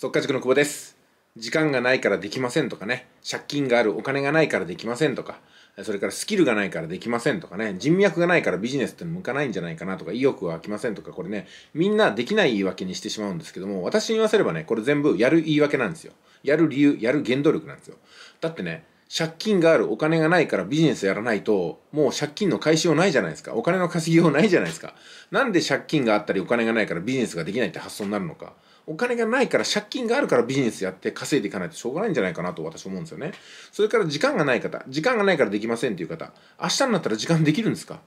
速稼塾の久保です時間がないからできませんとかね借金があるお金がないからできませんとかそれからスキルがないからできませんとかね人脈がないからビジネスって向かないんじゃないかなとか意欲が湧きませんとかこれねみんなできない言い訳にしてしまうんですけども私に言わせればねこれ全部やる言い訳なんですよやる理由やる原動力なんですよだってね借金があるお金がないからビジネスやらないともう借金の返しようないじゃないですかお金の稼ぎようないじゃないですかなんで借金があったりお金がないからビジネスができないって発想になるのかお金がないから借金があるからビジネスやって稼いでいかないとしょうがないんじゃないかなと私思うんですよね。それから時間がない方、時間がないからできませんっていう方、明日になったら時間できるんですか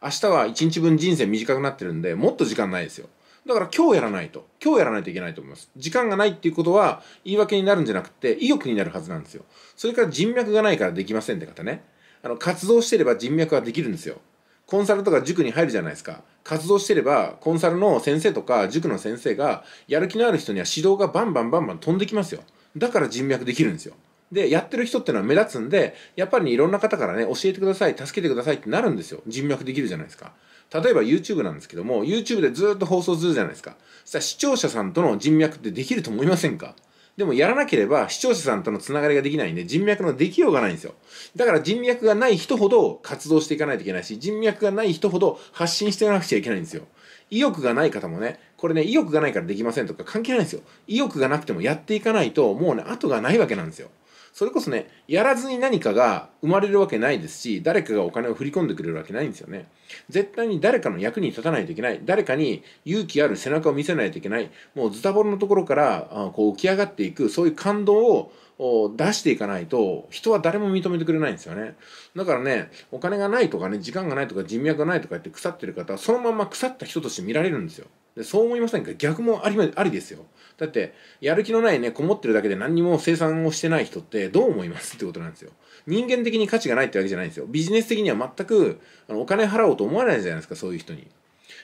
明日は1日分人生短くなってるんで、もっと時間ないですよ。だから今日やらないと。今日やらないといけないと思います。時間がないっていうことは言い訳になるんじゃなくて意欲になるはずなんですよ。それから人脈がないからできませんって方ね。あの、活動してれば人脈はできるんですよ。コンサルとか塾に入るじゃないですか活動してればコンサルの先生とか塾の先生がやる気のある人には指導がバンバンバンバン飛んできますよだから人脈できるんですよでやってる人ってのは目立つんでやっぱり、ね、いろんな方からね教えてください助けてくださいってなるんですよ人脈できるじゃないですか例えば YouTube なんですけども YouTube でずっと放送するじゃないですかそしたら視聴者さんとの人脈ってできると思いませんかでもやらなければ視聴者さんとのつながりができないんで人脈のできようがないんですよ。だから人脈がない人ほど活動していかないといけないし、人脈がない人ほど発信していかなくちゃいけないんですよ。意欲がない方もね、これね、意欲がないからできませんとか関係ないんですよ。意欲がなくてもやっていかないと、もうね、後がないわけなんですよ。それこそねやらずに何かが生まれるわけないですし誰かがお金を振り込んでくれるわけないんですよね絶対に誰かの役に立たないといけない誰かに勇気ある背中を見せないといけないもうズタボロのところからこう起き上がっていくそういう感動を出していかないと人は誰も認めてくれないんですよねだからねお金がないとかね時間がないとか人脈がないとか言って腐ってる方はそのまま腐った人として見られるんですよでそう思いませんか逆もありありですよだってやる気のないねこもってるだけで何にも生産をしてない人ってどう思いますってことなんですよ人間的に価値がないってわけじゃないんですよビジネス的には全くあのお金払おうと思わないじゃないですかそういう人に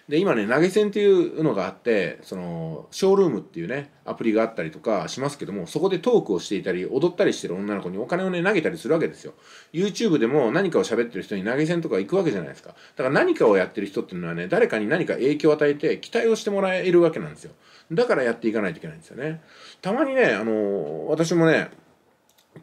で今ね投げ銭っていうのがあってそのショールームっていうねアプリがあったりとかしますけどもそこでトークをしていたり踊ったりしてる女の子にお金をね投げたりするわけですよ YouTube でも何かを喋ってる人に投げ銭とか行くわけじゃないですかだから何かをやってる人っていうのはね誰かに何か影響を与えて期待をしてもらえるわけなんですよだからやっていかないといけないんですよねたまにねあの私もね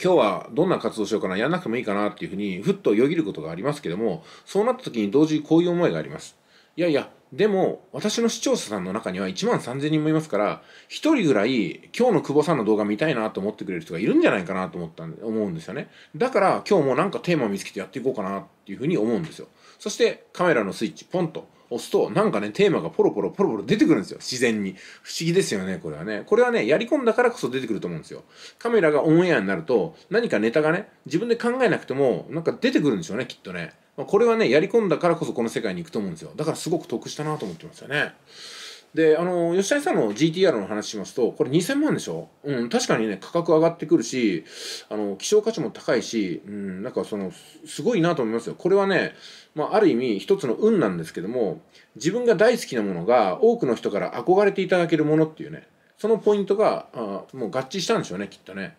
今日はどんな活動しようかなやんなくてもいいかなっていうふうにふっとよぎることがありますけどもそうなった時に同時にこういう思いがありますいやいやでも私の視聴者さんの中には1万3000人もいますから1人ぐらい今日の久保さんの動画見たいなと思ってくれる人がいるんじゃないかなと思ったん思うんですよねだから今日もなんかテーマを見つけてやっていこうかなっていうふうに思うんですよそしてカメラのスイッチポンと押すとなんかねテーマがポロポロポロポロ出てくるんですよ自然に不思議ですよねこれはねこれはねやり込んだからこそ出てくると思うんですよカメラがオンエアになると何かネタがね自分で考えなくてもなんか出てくるんでしょうねきっとねまあ、これはねやり込んだからこそこの世界に行くと思うんですよだからすごく得したなと思ってますよねであの吉谷さんの GTR の話しますとこれ2000万でしょ、うん、確かにね価格上がってくるしあの希少価値も高いし、うん、なんかそのすごいなと思いますよこれはね、まあ、ある意味一つの運なんですけども自分が大好きなものが多くの人から憧れていただけるものっていうねそのポイントがあもう合致したんでしょうねきっとね、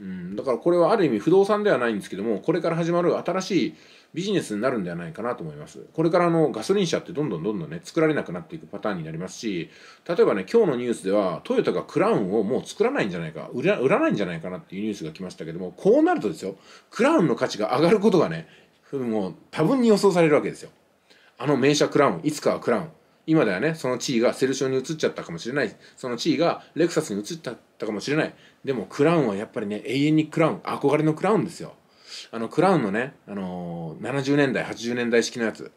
うん、だからこれはある意味不動産ではないんですけどもこれから始まる新しいビジネスになるんではないかなと思います。これからのガソリン車ってどんどんどんどんね、作られなくなっていくパターンになりますし、例えばね、今日のニュースでは、トヨタがクラウンをもう作らないんじゃないか、売ら売らないんじゃないかなっていうニュースが来ましたけども、こうなるとですよ、クラウンの価値が上がることがね、もう多分に予想されるわけですよ。あの名車クラウン、いつかはクラウン、今ではねその地位がセルションに移っちゃったかもしれないその地位がレクサスに移っちゃったかもしれないでもクラウンはやっぱりね永遠にクラウン憧れのクラウンですよあのクラウンのね、あのー、70年代80年代式のやつ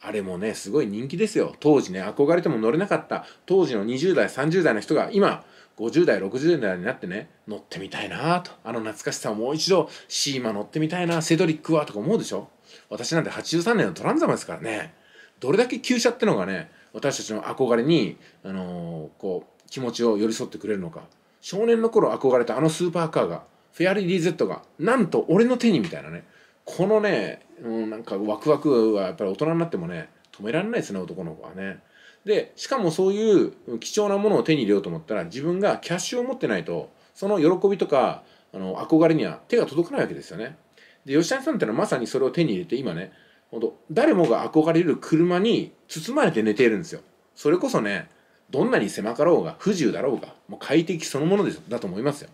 あれもねすごい人気ですよ当時ね憧れても乗れなかった当時の20代30代の人が今50代60代になってね乗ってみたいなとあの懐かしさをもう一度シーマ乗ってみたいなセドリックはとか思うでしょ私なんて83年のトランザマですからねどれだけ旧車ってのがね私たちの憧れに、あのー、こう気持ちを寄り添ってくれるのか少年の頃憧れたあのスーパーカーがフェアリー・リゼットがなんと俺の手にみたいなねこのね、うん、なんかワクワクはやっぱり大人になってもね止められないですね男の子はね。でしかもそういう貴重なものを手に入れようと思ったら自分がキャッシュを持ってないとその喜びとかあの憧れには手が届かないわけですよね。で吉谷さんってのはまさにそれを手に入れて今ね本当誰もが憧れる車に包まれて寝ているんですよ。それこそねどんなに狭かろうが不自由だろうがもう快適そのものですだと思いますよ。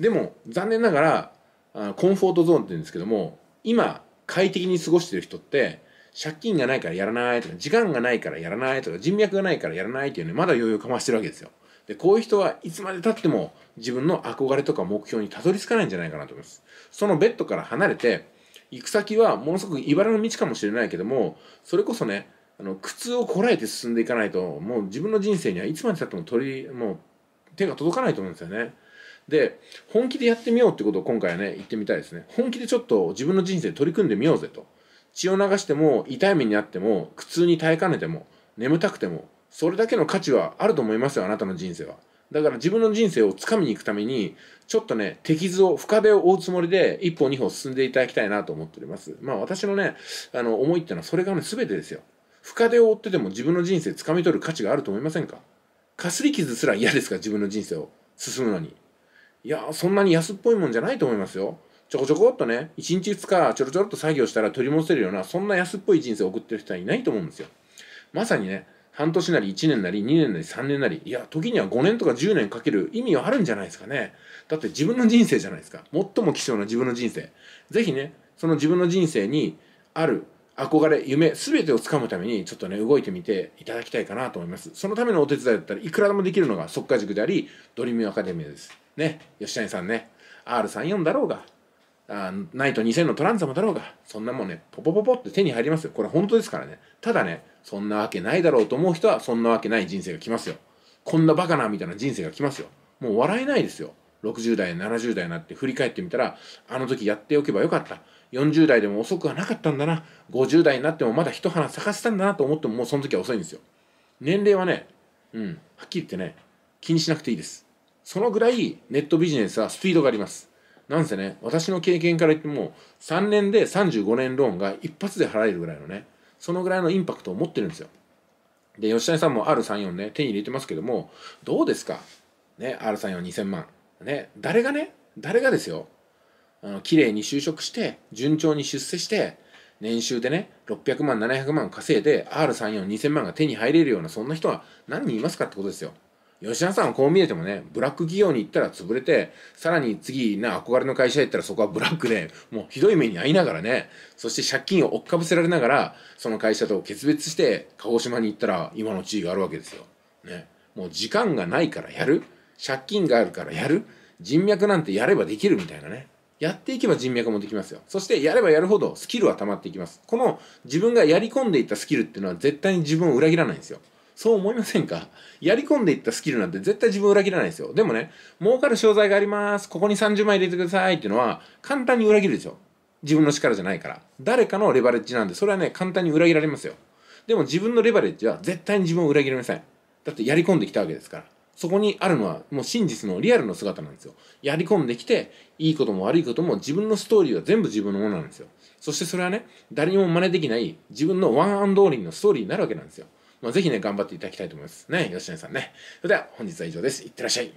でも残念ながらあコンフォートゾーンって言うんですけども今快適に過ごしてる人って借金がないからやらないとか時間がないからやらないとか人脈がないからやらないっていうねまだ余裕をかましてるわけですよでこういう人はいつまでたっても自分の憧れとか目標にたどり着かないんじゃないかなと思いますそのベッドから離れて行く先はものすごく茨の道かもしれないけどもそれこそねあの苦痛をこらえて進んでいかないともう自分の人生にはいつまでたってもりもう手が届かないと思うんですよねで本気でやってみようってことを今回はね言ってみたいですね本気でちょっと自分の人生取り組んでみようぜと血を流しても痛い目にあっても苦痛に耐えかねても眠たくてもそれだけの価値はあると思いますよあなたの人生はだから自分の人生をつかみに行くためにちょっとね手傷を深手を追うつもりで一歩二歩進んでいただきたいなと思っておりますまあ私のねあの思いっていうのはそれがね全てですよ深手を追ってても自分の人生つかみ取る価値があると思いませんかかすり傷すら嫌ですか自分の人生を進むのにいやそんなに安っぽいもんじゃないと思いますよちょこちょこっとね1日2日ちょろちょろっと作業したら取り戻せるようなそんな安っぽい人生を送ってる人はいないと思うんですよまさにね半年なり1年なり2年なり3年なりいや時には5年とか10年かける意味はあるんじゃないですかねだって自分の人生じゃないですか最も希少な自分の人生是非ねその自分の人生にある憧れ夢全てをつかむためにちょっとね動いてみていただきたいかなと思いますそのためのお手伝いだったらいくらでもできるのが即果塾でありドリームアカデミーですね吉谷さんね R34 だろうがあナイト2000のトランザムだろうがそんなもんねポポポポって手に入りますよこれ本当ですからねただねそんなわけないだろうと思う人はそんなわけない人生が来ますよこんなバカなみたいな人生が来ますよもう笑えないですよ60代70代になって振り返ってみたらあの時やっておけばよかった40代でも遅くはなかったんだな50代になってもまだ一花咲かせたんだなと思ってももうその時は遅いんですよ年齢はねうんはっきり言ってね気にしなくていいですそのぐらいネットビジネスはスピードがあります。なんせね、私の経験から言っても、3年で35年ローンが一発で払えるぐらいのね、そのぐらいのインパクトを持ってるんですよ。で、吉谷さんも R34 ね、手に入れてますけども、どうですかね、R342000 万。ね、誰がね、誰がですよ、あの綺麗に就職して、順調に出世して、年収でね、600万、700万稼いで、R342000 万が手に入れるような、そんな人は何人いますかってことですよ。吉田さんはこう見えてもね、ブラック企業に行ったら潰れて、さらに次、な、憧れの会社行ったらそこはブラックで、もうひどい目に遭いながらね、そして借金を追っかぶせられながら、その会社と決別して、鹿児島に行ったら今の地位があるわけですよ。ね。もう時間がないからやる。借金があるからやる。人脈なんてやればできるみたいなね。やっていけば人脈もできますよ。そしてやればやるほどスキルは溜まっていきます。この自分がやり込んでいったスキルっていうのは絶対に自分を裏切らないんですよ。そう思いませんかやり込んでいったスキルなんて絶対自分裏切らないですよ。でもね、儲かる商材があります。ここに30枚入れてくださいっていうのは簡単に裏切るでしょ。自分の力じゃないから。誰かのレバレッジなんで、それはね、簡単に裏切られますよ。でも自分のレバレッジは絶対に自分を裏切れません。だってやり込んできたわけですから。そこにあるのはもう真実のリアルの姿なんですよ。やり込んできて、いいことも悪いことも自分のストーリーは全部自分のものなんですよ。そしてそれはね、誰にも真似できない自分のワンアンドオーリーのストーリーになるわけなんですよ。まあ、ぜひね、頑張っていただきたいと思います。ね、吉野さんね。それでは本日は以上です。いってらっしゃい。